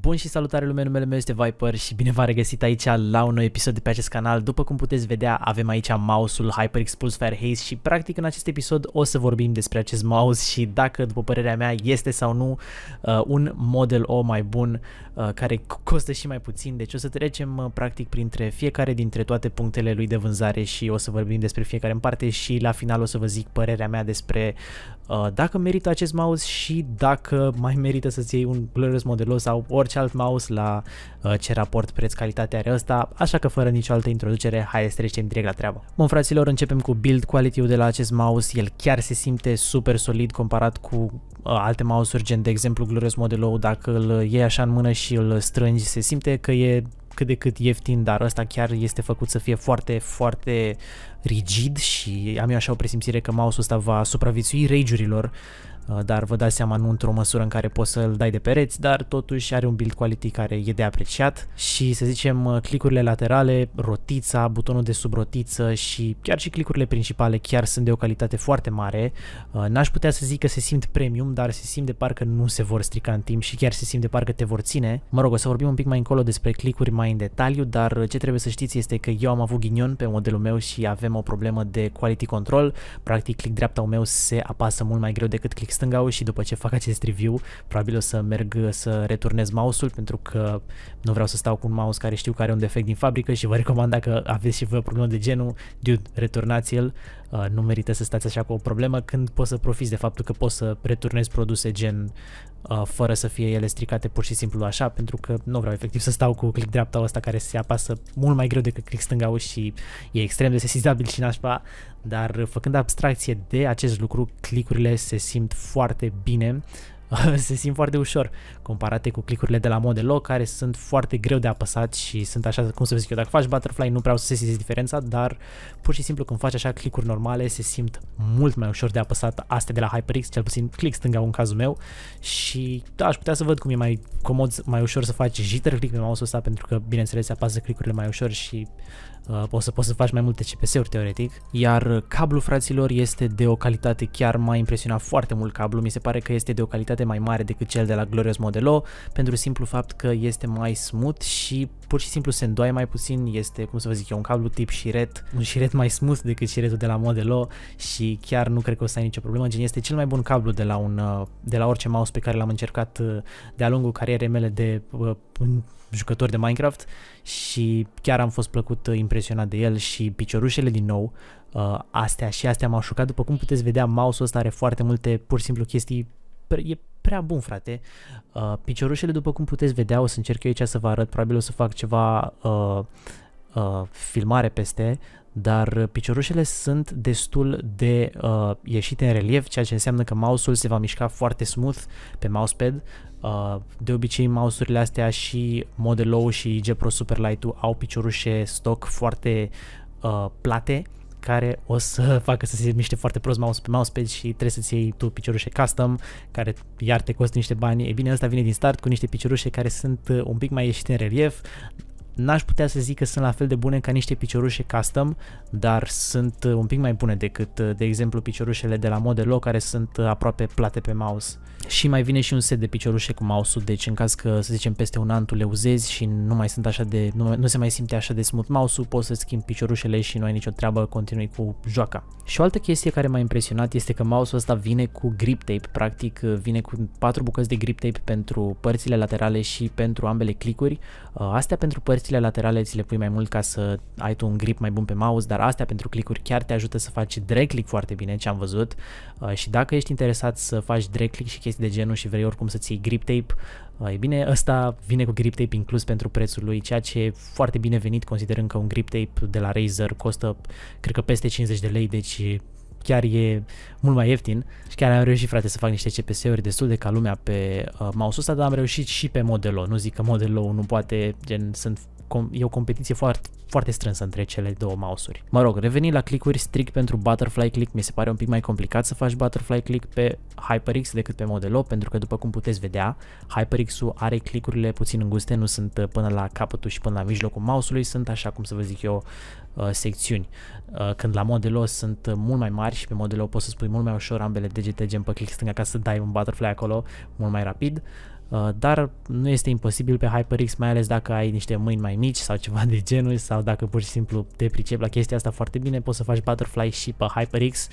Bun și salutare lumea, numele meu este Viper și bine v-am regăsit aici la un nou episod de pe acest canal. După cum puteți vedea, avem aici mouse-ul HyperX Pulse Fire Haze și practic în acest episod o să vorbim despre acest mouse și dacă, după părerea mea, este sau nu uh, un Model O mai bun uh, care costă și mai puțin. Deci o să trecem uh, practic printre fiecare dintre toate punctele lui de vânzare și o să vorbim despre fiecare în parte și la final o să vă zic părerea mea despre uh, dacă merită acest mouse și dacă mai merită să-ți iei un Glorious Model O sau orice alt mouse la uh, ce raport preț-calitate are ăsta, așa că fără nicio altă introducere, hai să trecem direct la treabă. Bun fraților, începem cu build quality-ul de la acest mouse, el chiar se simte super solid comparat cu uh, alte mouse-uri gen de exemplu Glorious Model O, dacă îl iei așa în mână și îl strângi, se simte că e cât de cât ieftin, dar ăsta chiar este făcut să fie foarte, foarte rigid și am eu așa o presimțire că mouse-ul ăsta va supraviețui rage-urilor Uh, dar vă dați seama nu într-o măsură în care poți să-l dai de pereți, dar totuși are un build quality care e de apreciat și să zicem uh, clicurile laterale, rotița, butonul de sub rotiță și chiar și clicurile principale chiar sunt de o calitate foarte mare. Uh, n-aș putea să zic că se simt premium, dar se simt de parcă nu se vor strica în timp și chiar se simt de parcă te vor ține. Mă rog, o să vorbim un pic mai încolo despre clicuri mai în detaliu, dar ce trebuie să știți este că eu am avut ghinion pe modelul meu și avem o problemă de quality control. Practic, click dreapta meu se apasă mult mai greu decât click click stângau și după ce fac acest review, probabil o să merg să returnez mouse-ul pentru că nu vreau să stau cu un mouse care știu că are un defect din fabrică și vă recomand dacă aveți și voi o problemă de genul, dude, returnați uh, Uh, nu merită să stați așa cu o problemă când poți să profiți de faptul că poți să returnezi produse gen uh, fără să fie ele stricate pur și simplu așa, pentru că nu vreau efectiv să stau cu click dreapta ăsta care se apasă mult mai greu decât click stânga și e extrem de sesizabil și nașpa, dar făcând abstracție de acest lucru, clicurile se simt foarte bine se simt foarte ușor comparate cu clicurile de la Modelo care sunt foarte greu de apăsat și sunt așa, cum să zic eu, dacă faci butterfly nu prea o să simți diferența, dar pur și simplu când faci așa clicuri normale se simt mult mai ușor de apăsat astea de la HyperX, cel puțin click stânga în cazul meu și da, aș putea să văd cum e mai comod, mai ușor să faci jitter click pe mouse-ul ăsta pentru că bineînțeles se apasă clicurile mai ușor și uh, poți să poți să faci mai multe CPS-uri teoretic, iar cablu fraților este de o calitate chiar mai impresionat foarte mult cablu, mi se pare că este de o calitate de mai mare decât cel de la Glorious Modelo pentru simplu fapt că este mai smooth și pur și simplu se îndoaie mai puțin, este, cum să vă zic eu, un cablu tip șiret, un șiret mai smooth decât șiretul de la Modelo și chiar nu cred că o să ai nicio problemă, gen este cel mai bun cablu de la, un, de la orice mouse pe care l-am încercat uh, de-a lungul carierei mele de uh, jucător de Minecraft și chiar am fost plăcut uh, impresionat de el și piciorușele din nou, astea și astea m-au șocat, după cum puteți vedea mouse-ul ăsta are foarte multe pur și simplu chestii e prea bun, frate. Uh, piciorușele, după cum puteți vedea, o să încerc eu aici să vă arăt, probabil o să fac ceva uh, uh, filmare peste, dar piciorușele sunt destul de uh, ieșite în relief, ceea ce înseamnă că mouse-ul se va mișca foarte smooth pe mousepad. Uh, de obicei, mouse-urile astea și Model Low și G Pro Super Light-ul au piciorușe stock foarte uh, plate, uh, care o să facă să se miște foarte prost mouse pe mousepad și trebuie să-ți iei tu piciorușe custom, care iar te costă niște bani. E bine, ăsta vine din start cu niște piciorușe care sunt uh, un pic mai ieșite în relief, n-aș putea să zic că sunt la fel de bune ca niște piciorușe custom, dar sunt uh, un pic mai bune decât, uh, de exemplu, piciorușele de la Modelo, care sunt uh, aproape plate pe mouse. Și mai vine și un set de piciorușe cu mouse-ul, deci în caz că, să zicem, peste un an tu le uzezi și nu mai sunt așa de, nu, nu se mai simte așa de smut mouse-ul, poți să schimbi piciorușele și nu ai nicio treabă, continui cu joaca. Și o altă chestie care m-a impresionat este că mouse-ul ăsta vine cu grip tape, practic vine cu patru bucăți de grip tape pentru părțile laterale și pentru ambele clicuri, astea pentru părți părțile laterale ți le pui mai mult ca să ai tu un grip mai bun pe mouse, dar astea pentru clicuri chiar te ajută să faci drag click foarte bine, ce am văzut. Uh, și dacă ești interesat să faci drag click și chestii de genul și vrei oricum să ții grip tape, uh, E bine, ăsta vine cu grip tape inclus pentru prețul lui, ceea ce e foarte bine venit considerând că un grip tape de la Razer costă, cred că peste 50 de lei, deci chiar e mult mai ieftin și chiar am reușit, frate, să fac niște CPS-uri destul de ca lumea pe uh, mouse-ul ăsta, dar am reușit și pe Modelo. Nu zic că Modelo nu poate, gen, sunt com- e o competiție foarte, foarte strânsă între cele două mouse-uri. Mă rog, revenind la clicuri strict pentru butterfly click, mi se pare un pic mai complicat să faci butterfly click pe HyperX decât pe Modelo, pentru că după cum puteți vedea, HyperX-ul are clicurile puțin înguste, nu sunt uh, până la capătul și până la mijlocul mouse-ului, sunt așa cum să vă zic eu uh, secțiuni. Uh, când la Modelo sunt mult mai mari și pe Modelo poți să spui mult mai ușor ambele degete gen pe click stânga ca să dai un butterfly acolo mult mai rapid. Uh, dar nu este imposibil pe HyperX, mai ales dacă ai niște mâini mai mici sau ceva de genul sau dacă pur și simplu te pricepi la chestia asta foarte bine, poți să faci Butterfly și pe HyperX,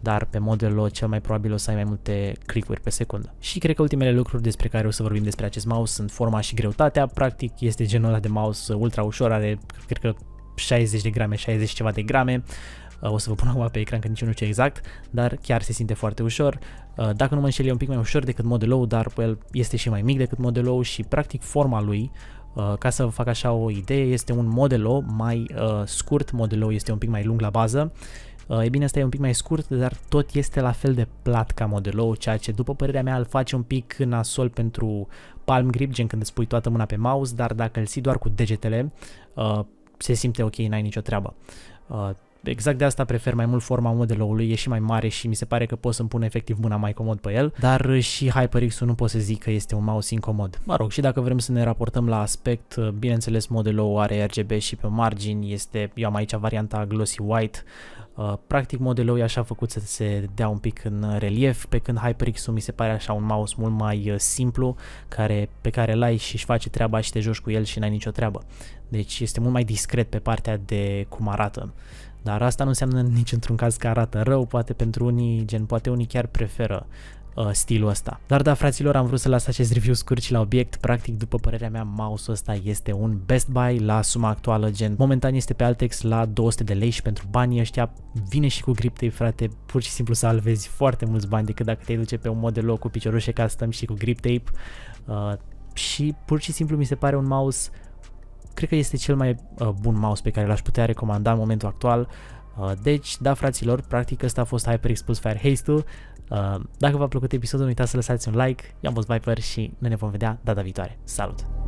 dar pe modelul cel mai probabil o să ai mai multe clicuri pe secundă. Și cred că ultimele lucruri despre care o să vorbim despre acest mouse sunt forma și greutatea, practic este genul ăla de mouse ultra ușor, are cred că 60 de grame, 60 ceva de grame, Uh, o să vă pun acum pe ecran că nici nu știu exact, dar chiar se simte foarte ușor. Uh, dacă nu mă înșel, e un pic mai ușor decât modelou, dar el este și mai mic decât modelou și practic forma lui uh, ca să vă fac așa o idee, este un modelo mai scurt, modelou este un pic mai lung la bază E bine, asta e un pic mai scurt, dar tot este la fel de plat ca modelou, ceea ce după părerea mea îl face un pic nasol pentru palm grip, gen când îți pui toată mâna pe mouse, dar dacă îl ții doar cu degetele, se simte ok, n-ai nicio treabă. Exact de asta prefer mai mult forma modeloului, e și mai mare și mi se pare că pot să-mi pun efectiv mâna mai comod pe el, dar și HyperX-ul nu pot să zic că este un mouse incomod. Mă rog, și dacă vrem să ne raportăm la aspect, bineînțeles modelul are RGB și pe margini, este, eu am aici varianta glossy white, uh, practic modelul e așa făcut să se dea un pic în relief, pe când HyperX-ul mi se pare așa un mouse mult mai uh, simplu, care, pe care l ai și își face treaba și te joci cu el și n-ai nicio treabă. Deci este mult mai discret pe partea de cum arată. Dar asta nu înseamnă nici într-un caz că arată rău, poate pentru unii, gen, poate unii chiar preferă uh, stilul ăsta. Dar da, fraților, am vrut să las acest review scurt și la obiect. Practic, după părerea mea, mouse-ul ăsta este un best buy la suma actuală, gen momentan este pe Altex la 200 de lei și pentru banii ăștia vine și cu griptei, frate, pur și simplu salvezi foarte mulți bani decât dacă te duce pe un model loc cu piciorușe custom și cu grip tape. Uh, și pur și simplu mi se pare un mouse Cred că este cel mai uh, bun mouse pe care l-aș putea recomanda în momentul actual. Uh, deci, da fraților, practic ăsta a fost HyperX Plus Fire Haste-ul. Uh, dacă v-a plăcut episodul, nu uitați să lăsați un like. Eu am fost Viper și noi ne vom vedea data viitoare. Salut!